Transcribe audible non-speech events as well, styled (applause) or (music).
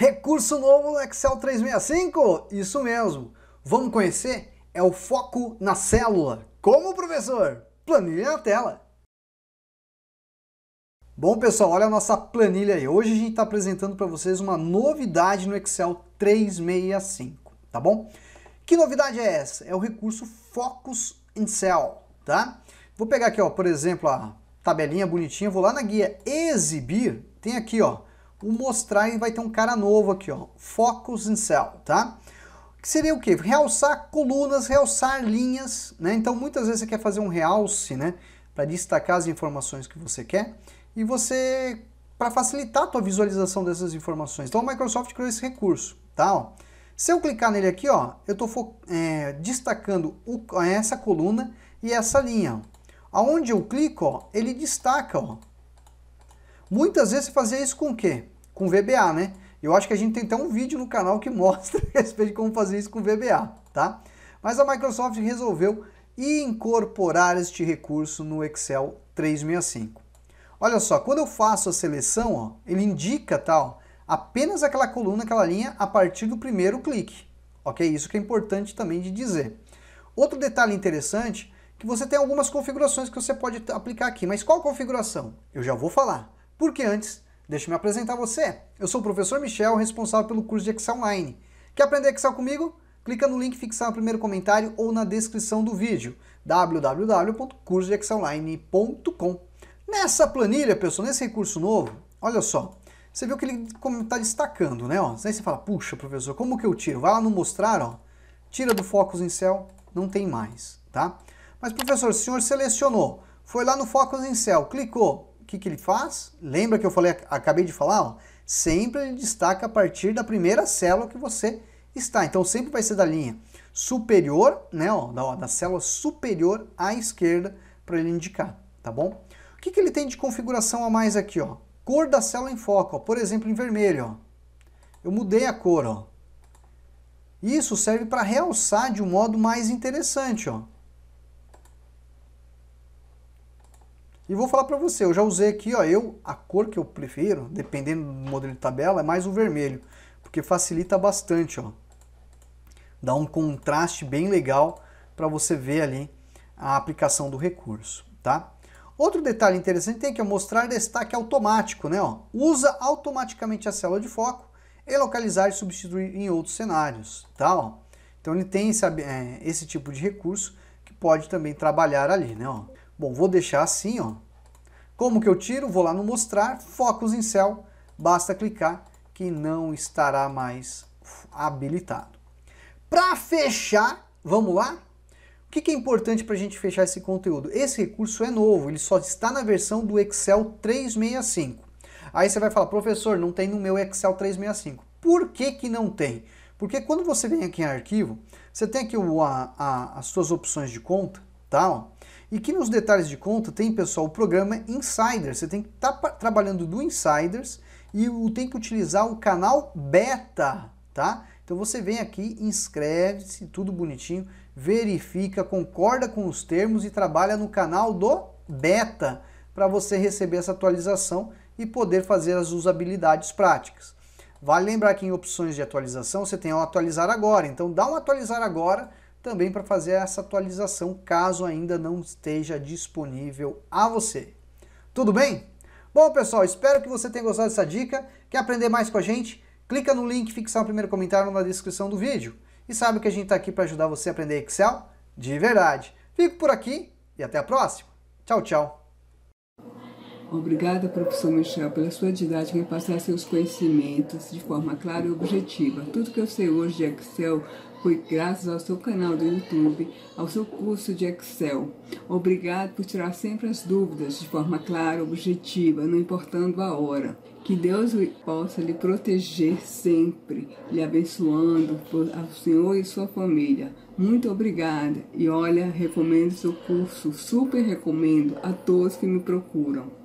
Recurso novo no Excel 365? Isso mesmo. Vamos conhecer? É o foco na célula. Como, professor? Planilha na tela. Bom, pessoal, olha a nossa planilha aí. Hoje a gente está apresentando para vocês uma novidade no Excel 365, tá bom? Que novidade é essa? É o recurso Focus em Cell, tá? Vou pegar aqui, ó, por exemplo, a tabelinha bonitinha, vou lá na guia Exibir, tem aqui, ó, o mostrar e vai ter um cara novo aqui, ó. Focus in Cell, tá? Que seria o quê? Realçar colunas, realçar linhas, né? Então, muitas vezes você quer fazer um realce, né? Para destacar as informações que você quer. E você, para facilitar a tua visualização dessas informações. Então, a Microsoft criou esse recurso, tá? Ó. Se eu clicar nele aqui, ó, eu estou é, destacando o, essa coluna e essa linha. Ó. Aonde eu clico, ó, ele destaca, ó, Muitas vezes você fazia isso com o quê? Com VBA, né? Eu acho que a gente tem até um vídeo no canal que (laughs) mostra a respeito de como fazer isso com VBA, tá? Mas a Microsoft resolveu incorporar este recurso no Excel 365. Olha só, quando eu faço a seleção, ó, ele indica tal tá, apenas aquela coluna, aquela linha a partir do primeiro clique. Ok? Isso que é importante também de dizer. Outro detalhe interessante, que você tem algumas configurações que você pode aplicar aqui. Mas qual configuração? Eu já vou falar. Porque antes, deixa eu me apresentar você. Eu sou o professor Michel, responsável pelo curso de Excel Online. Quer aprender Excel comigo? Clica no link fixado no primeiro comentário ou na descrição do vídeo, www.cursodexcelonline.com. Nessa planilha, pessoal, nesse recurso novo, olha só, você viu que ele está destacando, né? Ó, aí você fala, puxa, professor, como que eu tiro? Vai lá no mostrar, ó, tira do Focus em Cell, não tem mais, tá? Mas, professor, o senhor selecionou, foi lá no Focus em Cell, clicou, que, que ele faz? Lembra que eu falei, acabei de falar? Ó, sempre ele destaca a partir da primeira célula que você está. Então sempre vai ser da linha superior, né, ó, da, ó, da célula superior à esquerda para ele indicar, tá bom? O que, que ele tem de configuração a mais aqui, ó? Cor da célula em foco, ó, por exemplo, em vermelho, ó. Eu mudei a cor, ó. Isso serve para realçar de um modo mais interessante, ó. E vou falar para você, eu já usei aqui, ó, eu a cor que eu prefiro, dependendo do modelo de tabela, é mais o vermelho, porque facilita bastante, ó. Dá um contraste bem legal para você ver ali a aplicação do recurso, tá? Outro detalhe interessante tem que é mostrar destaque automático, né? Ó, usa automaticamente a célula de foco e localizar e substituir em outros cenários, tá? Ó. Então ele tem esse, é, esse tipo de recurso que pode também trabalhar ali, né? Ó. Bom, vou deixar assim, ó. Como que eu tiro? Vou lá no mostrar, focos em céu, basta clicar que não estará mais habilitado. Para fechar, vamos lá? O que, que é importante para a gente fechar esse conteúdo? Esse recurso é novo, ele só está na versão do Excel 365. Aí você vai falar, professor, não tem no meu Excel 365. Por que, que não tem? Porque quando você vem aqui em arquivo, você tem aqui o, a, a, as suas opções de conta, tá? Ó. E que nos detalhes de conta tem, pessoal, o programa Insider. Você tem que estar tá trabalhando do Insiders e tem que utilizar o canal Beta, tá? Então você vem aqui, inscreve-se, tudo bonitinho, verifica, concorda com os termos e trabalha no canal do Beta para você receber essa atualização e poder fazer as usabilidades práticas. Vale lembrar que em opções de atualização você tem o atualizar agora, então dá um atualizar agora também para fazer essa atualização caso ainda não esteja disponível a você. Tudo bem? Bom, pessoal, espero que você tenha gostado dessa dica. Quer aprender mais com a gente? Clica no link fixar o primeiro comentário na descrição do vídeo. E sabe que a gente está aqui para ajudar você a aprender Excel de verdade. Fico por aqui e até a próxima. Tchau, tchau. Obrigada, professor Michel, pela sua didática em passar seus conhecimentos de forma clara e objetiva. Tudo que eu sei hoje de Excel foi graças ao seu canal do YouTube, ao seu curso de Excel. Obrigado por tirar sempre as dúvidas de forma clara, objetiva, não importando a hora. Que Deus possa lhe proteger sempre, lhe abençoando ao Senhor e sua família. Muito obrigada e olha, recomendo seu curso, super recomendo a todos que me procuram.